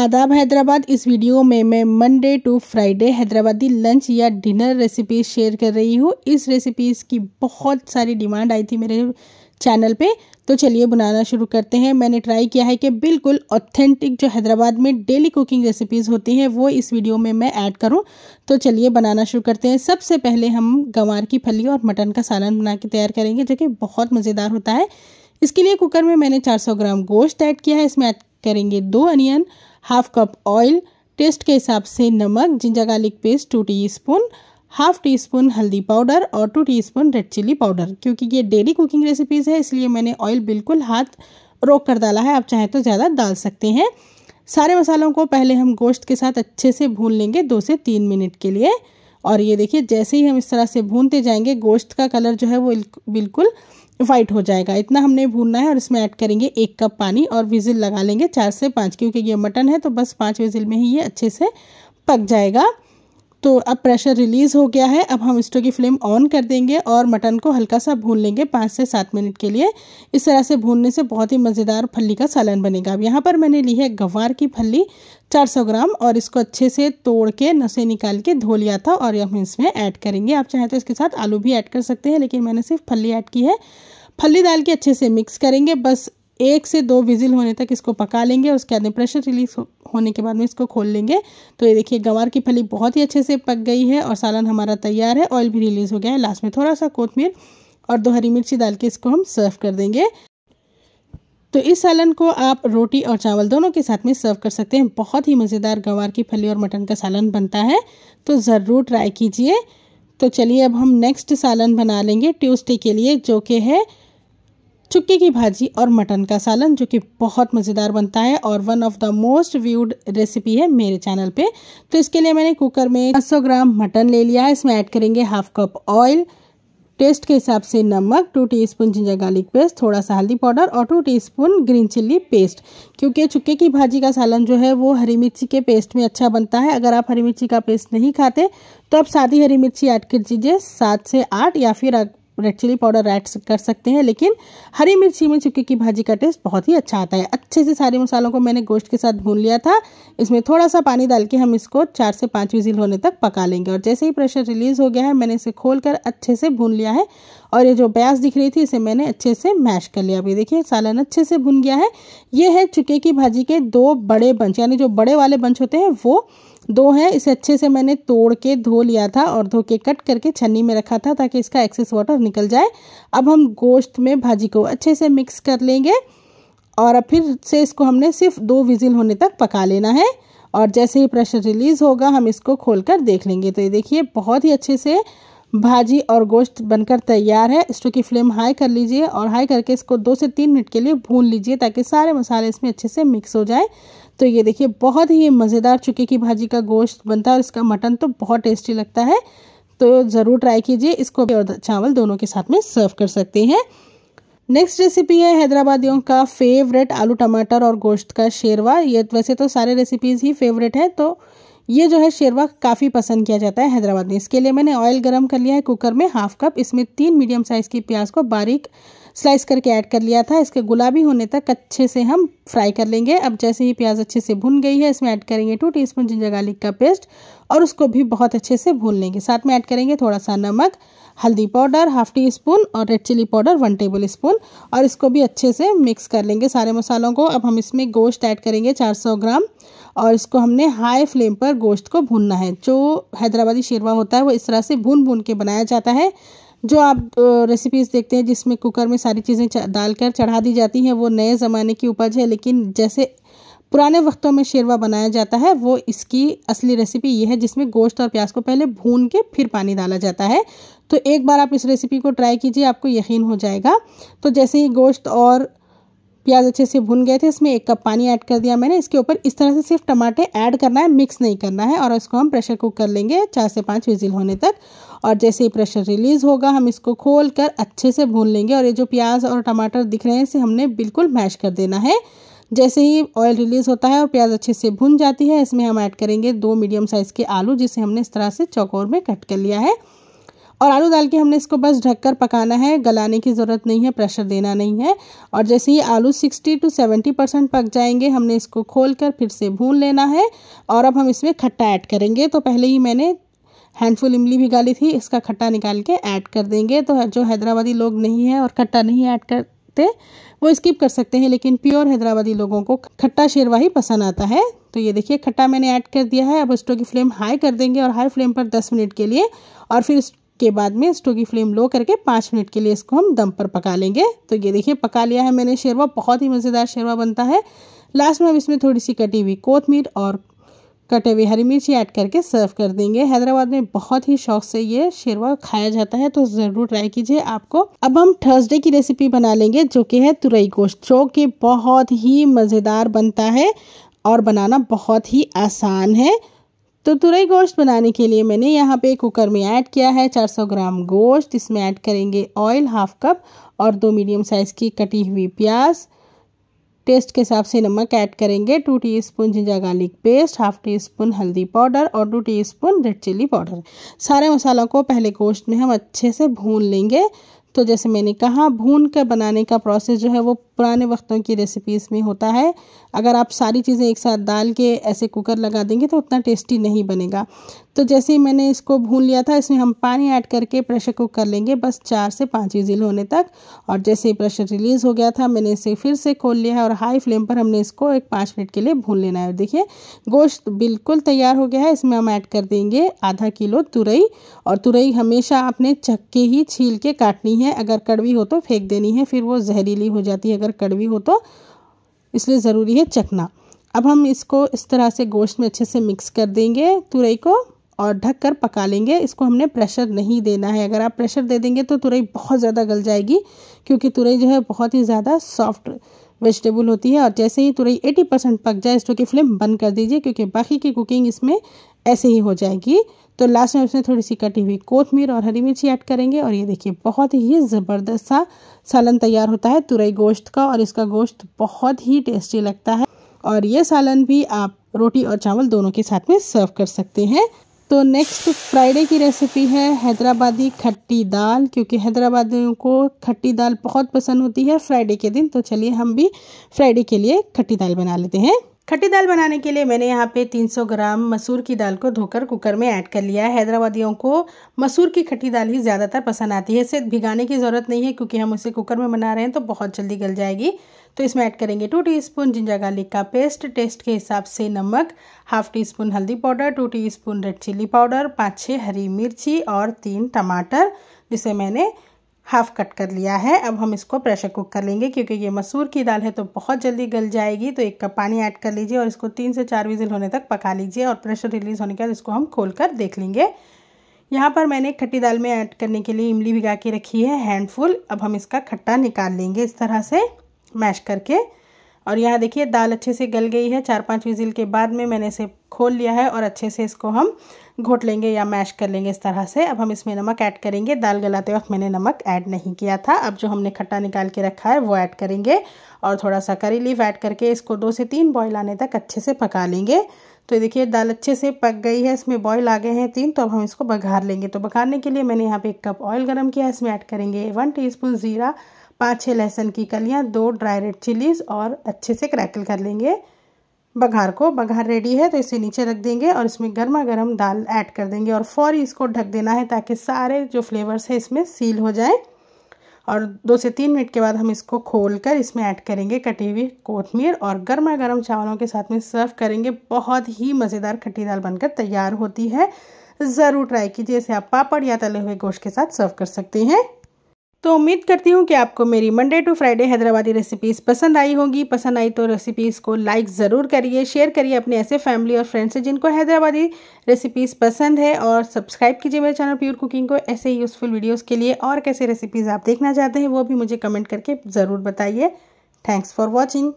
आदाब हैदराबाद इस वीडियो में मैं Monday to Friday Hyderabadi lunch या डिनर रेसिपीज शेयर कर रही हूँ इस रेसिपीज़ की बहुत सारी डिमांड आई थी मेरे चैनल पे तो चलिए बनाना शुरू करते हैं मैंने ट्राई किया है कि बिल्कुल ऑथेंटिक जो हैदराबाद में डेली कुकिंग रेसिपीज़ होती हैं वो इस वीडियो में मैं ऐड करूं तो चलिए बनाना शुरू करते हैं सबसे पहले हम गंवार की फली और मटन का सालन बना के तैयार करेंगे जो कि बहुत मज़ेदार होता है इसके लिए कुकर में मैंने चार ग्राम गोश्त ऐड किया है इसमें ऐड करेंगे दो onion half cup oil taste के हिसाब से नमक ginger garlic paste two teaspoon half teaspoon हल्दी पाउडर और two teaspoon red chilli powder क्योंकि ये डेली कुकिंग रेसिपीज़ है इसलिए मैंने ऑयल बिल्कुल हाथ रोक कर डाला है आप चाहे तो ज़्यादा डाल सकते हैं सारे मसालों को पहले हम गोश्त के साथ अच्छे से भून लेंगे दो से तीन मिनट के लिए और ये देखिए जैसे ही हम इस तरह से भूनते जाएंगे गोश्त का कलर जो है वो बिल्कुल वाइट हो जाएगा इतना हमने भूनना है और इसमें ऐड करेंगे एक कप पानी और विजिल लगा लेंगे चार से पाँच क्योंकि ये मटन है तो बस पाँच विजिल में ही ये अच्छे से पक जाएगा तो अब प्रेशर रिलीज़ हो गया है अब हम स्टोव की फ्लेम ऑन कर देंगे और मटन को हल्का सा भून लेंगे पाँच से सात मिनट के लिए इस तरह से भूनने से बहुत ही मज़ेदार फली का सालन बनेगा अब यहाँ पर मैंने ली है गवार की फली 400 ग्राम और इसको अच्छे से तोड़ के नशे निकाल के धो लिया था और हम इसमें ऐड करेंगे आप चाहें तो इसके साथ आलू भी ऐड कर सकते हैं लेकिन मैंने सिर्फ फली ऐड की है फली डाल के अच्छे से मिक्स करेंगे बस एक से दो विजिल होने तक इसको पका लेंगे और उसके बाद में प्रेशर रिलीज होने के बाद में इसको खोल लेंगे तो ये देखिए गंवार की फली बहुत ही अच्छे से पक गई है और सालन हमारा तैयार है ऑयल भी रिलीज़ हो गया है लास्ट में थोड़ा सा कोतमीर और दो हरी मिर्ची डाल के इसको हम सर्व कर देंगे तो इस सालन को आप रोटी और चावल दोनों के साथ में सर्व कर सकते हैं बहुत ही मज़ेदार गंवार की फली और मटन का सालन बनता है तो ज़रूर ट्राई कीजिए तो चलिए अब हम नेक्स्ट सालन बना लेंगे ट्यूसडे के लिए जो कि है चुक्के की भाजी और मटन का सालन जो कि बहुत मज़ेदार बनता है और one of the most viewed recipe है मेरे चैनल पे तो इसके लिए मैंने कुकर में 500 ग्राम मटन ले लिया है इसमें ऐड करेंगे हाफ कप ऑयल टेस्ट के हिसाब से नमक two teaspoon ginger garlic paste थोड़ा सा हल्दी पाउडर और two teaspoon green chilli paste क्योंकि चुक्के की भाजी का सालन जो है वो हरी मिर्ची के पेस्ट में अच्छा बनता है अगर आप हरी मिर्ची का पेस्ट नहीं खाते तो आप सादी हरी मिर्ची ऐड कर दीजिए सात से आठ या फिर रेड चिली पाउडर ऐड कर सकते हैं लेकिन हरी मिर्ची में चुके की भाजी का टेस्ट बहुत ही अच्छा आता है अच्छे से सारे मसालों को मैंने गोश्त के साथ भून लिया था इसमें थोड़ा सा पानी डाल के हम इसको चार से पाँच विजिल होने तक पका लेंगे और जैसे ही प्रेशर रिलीज़ हो गया है मैंने इसे खोल अच्छे से भून लिया है और ये जो प्याज दिख रही थी इसे मैंने अच्छे से मैश कर लिया अभी देखिए सालन अच्छे से भुन गया है ये है चुके की भाजी के दो बड़े बंच यानी जो बड़े वाले बंच होते हैं वो दो है इसे अच्छे से मैंने तोड़ के धो लिया था और धो के कट करके छन्नी में रखा था ताकि इसका एक्सेस वाटर निकल जाए अब हम गोश्त में भाजी को अच्छे से मिक्स कर लेंगे और अब फिर से इसको हमने सिर्फ दो विजिल होने तक पका लेना है और जैसे ही प्रेशर रिलीज़ होगा हम इसको खोल कर देख लेंगे तो ये देखिए बहुत ही अच्छे से भाजी और गोश्त बनकर तैयार है स्टो की फ्लेम हाई कर लीजिए और हाई करके इसको दो से तीन मिनट के लिए भून लीजिए ताकि सारे मसाले इसमें अच्छे से मिक्स हो जाए तो ये देखिए बहुत ही मज़ेदार चुके की भाजी का गोश्त बनता है और इसका मटन तो बहुत टेस्टी लगता है तो ज़रूर ट्राई कीजिए इसको भी और चावल दोनों के साथ में सर्व कर सकते हैं नेक्स्ट रेसिपी है हैदराबादियों का फेवरेट आलू टमाटर और गोश्त का शेरवा ये वैसे तो सारे रेसिपीज़ ही फेवरेट है तो ये जो है शेरवा काफ़ी पसंद किया जाता है हैदराबाद में इसके लिए मैंने ऑयल गरम कर लिया है कुकर में हाफ कप इसमें तीन मीडियम साइज़ की प्याज को बारीक स्लाइस करके ऐड कर लिया था इसके गुलाबी होने तक अच्छे से हम फ्राई कर लेंगे अब जैसे ही प्याज अच्छे से भुन गई है इसमें ऐड करेंगे two teaspoon ginger garlic का पेस्ट और उसको भी बहुत अच्छे से भून लेंगे साथ में ऐड करेंगे थोड़ा सा नमक हल्दी पाउडर हाफ टी स्पून और red chilli powder one tablespoon और इसको भी अच्छे से मिक्स कर लेंगे सारे मसालों को अब हम इसमें गोश्त ऐड करेंगे 400 ग्राम और इसको हमने हाई फ्लेम पर गोश्त को भूनना है जो हैदराबादी शेरवा होता है वो इस तरह से भून भून के बनाया जाता है जो आप रेसिपीज़ देखते हैं जिसमें कुकर में सारी चीज़ें डालकर चढ़ा दी जाती हैं वो नए ज़माने की उपज है लेकिन जैसे पुराने वक्तों में शेरवा बनाया जाता है वो इसकी असली रेसिपी ये है जिसमें गोश्त और प्याज को पहले भून के फिर पानी डाला जाता है तो एक बार आप इस रेसिपी को ट्राई कीजिए आपको यकीन हो जाएगा तो जैसे ही गोश्त और प्याज अच्छे से भुन गए थे इसमें एक कप पानी ऐड कर दिया मैंने इसके ऊपर इस तरह से सिर्फ टमाटर ऐड करना है मिक्स नहीं करना है और इसको हम प्रेशर कुक कर लेंगे चार से पाँच विजिल होने तक और जैसे ही प्रेशर रिलीज़ होगा हम इसको खोल कर अच्छे से भून लेंगे और ये जो प्याज और टमाटर दिख रहे हैं इसे हमने बिल्कुल मैश कर देना है जैसे ही ऑयल रिलीज़ होता है और प्याज अच्छे से भुन जाती है इसमें हम ऐड करेंगे दो मीडियम साइज़ के आलू जिसे हमने इस तरह से चौकोर में कट कर लिया है और आलू डाल के हमने इसको बस ढककर पकाना है गलाने की ज़रूरत नहीं है प्रेशर देना नहीं है और जैसे ही आलू 60 टू 70 परसेंट पक जाएंगे हमने इसको खोल कर फिर से भून लेना है और अब हम इसमें खट्टा ऐड करेंगे तो पहले ही मैंने हैंडफुल इमली भी गाली थी इसका खट्टा निकाल के ऐड कर देंगे तो जो हैदराबादी लोग नहीं है और खट्टा नहीं ऐड करते वो स्किप कर सकते हैं लेकिन प्योर हैदराबादी लोगों को खट्टा शेरवा ही पसंद आता है तो ये देखिए खट्टा मैंने ऐड कर दिया है अब स्टोव की फ्लेम हाई कर देंगे और हाई फ्लेम पर 10 मिनट के लिए और फिर के बाद में स्टोव की फ्लेम लो करके पाँच मिनट के लिए इसको हम दम पर पका लेंगे तो ये देखिए पका लिया है मैंने शेरवा बहुत ही मज़ेदार शेरवा बनता है लास्ट में अब इसमें थोड़ी सी कटी हुई कोतमीर और कटे हुए हरी मिर्ची ऐड करके सर्व कर देंगे हैदराबाद में बहुत ही शौक से ये शेरवा खाया जाता है तो ज़रूर ट्राई कीजिए आपको अब हम थर्सडे की रेसिपी बना लेंगे जो कि है तुरई गोश्त जो कि बहुत ही मज़ेदार बनता है और बनाना बहुत ही आसान है तो तुरई गोश्त बनाने के लिए मैंने यहाँ पे कुकर में ऐड किया है 400 ग्राम गोश्त इसमें ऐड करेंगे ऑयल हाफ कप और दो मीडियम साइज़ की कटी हुई प्याज टेस्ट के हिसाब से नमक ऐड करेंगे two teaspoon ginger garlic paste half teaspoon हल्दी पाउडर और two teaspoon red chilli powder सारे मसालों को पहले गोश्त में हम अच्छे से भून लेंगे तो जैसे मैंने कहा भून कर बनाने का प्रोसेस जो है वो पुराने वक्तों की रेसिपीज़ में होता है अगर आप सारी चीज़ें एक साथ डाल के ऐसे कुकर लगा देंगे तो उतना टेस्टी नहीं बनेगा तो जैसे ही मैंने इसको भून लिया था इसमें हम पानी ऐड करके प्रेशर कुक कर लेंगे बस चार से पाँच विजिल होने तक और जैसे ही प्रेशर रिलीज़ हो गया था मैंने इसे फिर से खोल लिया है और हाई फ्लेम पर हमने इसको एक पाँच मिनट के लिए भून लेना है देखिए गोश्त बिल्कुल तैयार हो गया है इसमें हम ऐड कर देंगे आधा किलो तुरई और तुरई हमेशा आपने चक्के ही छील के काटनी है अगर कड़वी हो तो फेंक देनी है फिर वो जहरीली हो जाती है अगर कड़वी हो तो इसलिए ज़रूरी है चखना अब हम इसको इस तरह से गोश्त में अच्छे से मिक्स कर देंगे तुरई को और ढक कर पका लेंगे इसको हमने प्रेशर नहीं देना है अगर आप प्रेशर दे देंगे तो तुरई बहुत ज़्यादा गल जाएगी क्योंकि तुरई जो है बहुत ही ज़्यादा सॉफ्ट वेजिटेबल होती है और जैसे ही तुरई 80 परसेंट पक जाए स्टोव की फ्लेम बंद कर दीजिए क्योंकि बाकी की कुकिंग इसमें ऐसे ही हो जाएगी तो लास्ट में उसमें थोड़ी सी कटी हुई कोथमीर और हरी मिर्ची ऐड करेंगे और ये देखिए बहुत ही ज़बरदस्त सा सालन तैयार होता है तुरई गोश्त का और इसका गोश्त बहुत ही टेस्टी लगता है और ये सालन भी आप रोटी और चावल दोनों के साथ में सर्व कर सकते हैं तो नेक्स्ट फ्राइडे की रेसिपी है हैदराबादी खट्टी दाल क्योंकि हैदराबादियों को खट्टी दाल बहुत पसंद होती है फ्राइडे के दिन तो चलिए हम भी फ्राइडे के लिए खट्टी दाल बना लेते हैं खट्टी दाल बनाने के लिए मैंने यहाँ पे 300 ग्राम मसूर की दाल को धोकर कुकर में ऐड कर लिया है हैदराबादियों को मसूर की खट्टी दाल ही ज़्यादातर पसंद आती है इसे भिगाने की ज़रूरत नहीं है क्योंकि हम उसे कुकर में बना रहे हैं तो बहुत जल्दी गल जाएगी तो इसमें ऐड करेंगे टू टीस्पून जिंजर गार्लिक का पेस्ट टेस्ट के हिसाब से नमक हाफ टी स्पून हल्दी powder two teaspoon red chilli powder पाँच छः हरी मिर्ची और तीन टमाटर जिसे मैंने हाफ कट कर लिया है अब हम इसको प्रेशर कुक कर लेंगे क्योंकि ये मसूर की दाल है तो बहुत जल्दी गल जाएगी तो एक कप पानी ऐड कर लीजिए और इसको तीन से चार विजिल होने तक पका लीजिए और प्रेशर रिलीज होने के बाद इसको हम खोल कर देख लेंगे यहाँ पर मैंने खट्टी दाल में ऐड करने के लिए इमली भिगा के रखी है हैंडफुल अब हम इसका खट्टा निकाल लेंगे इस तरह से मैश करके और यहाँ देखिए दाल अच्छे से गल गई है चार पांच विजिल के बाद में मैंने इसे खोल लिया है और अच्छे से इसको हम घोट लेंगे या मैश कर लेंगे इस तरह से अब हम इसमें नमक ऐड करेंगे दाल गलाते वक्त मैंने नमक ऐड नहीं किया था अब जो हमने खट्टा निकाल के रखा है वो ऐड करेंगे और थोड़ा सा करी लीफ ऐड करके इसको दो से तीन बॉयल आने तक अच्छे से पका लेंगे तो देखिए दाल अच्छे से पक गई है इसमें बॉयल आ गए हैं तीन तो अब हम इसको बघार लेंगे तो बघारने के लिए मैंने यहाँ पे एक कप ऑयल गर्म किया है इसमें ऐड करेंगे वन टी ज़ीरा पाँच छः लहसुन की कलियाँ दो ड्राई रेड चिलीज और अच्छे से क्रैकल कर लेंगे बघार को बघार रेडी है तो इसे नीचे रख देंगे और इसमें गर्मा गर्म दाल ऐड कर देंगे और फौरी इसको ढक देना है ताकि सारे जो फ्लेवर्स है इसमें सील हो जाए और दो से तीन मिनट के बाद हम इसको खोल कर इसमें ऐड करेंगे कटी हुई कोथमीर और गर्मा गर्म चावलों के साथ में सर्व करेंगे बहुत ही मज़ेदार खट्टी दाल बनकर तैयार होती है ज़रूर ट्राई कीजिए इसे आप पापड़ या तले हुए गोश्त के साथ सर्व कर सकते हैं तो उम्मीद करती हूँ कि आपको मेरी Monday to Friday Hyderabadi recipes पसंद आई होगी पसंद आई तो रेसिपीज़ को लाइक ज़रूर करिए शेयर करिए अपने ऐसे फैमिली और फ्रेंड्स से जिनको हैदराबादी रेसिपीज़ पसंद है और सब्सक्राइब कीजिए मेरे चैनल प्योर कुकिंग को ऐसे यूज़फुल वीडियोज़ के लिए और कैसे रेसिपीज़ आप देखना चाहते हैं वो भी मुझे कमेंट करके ज़रूर बताइए थैंक्स फॉर वॉचिंग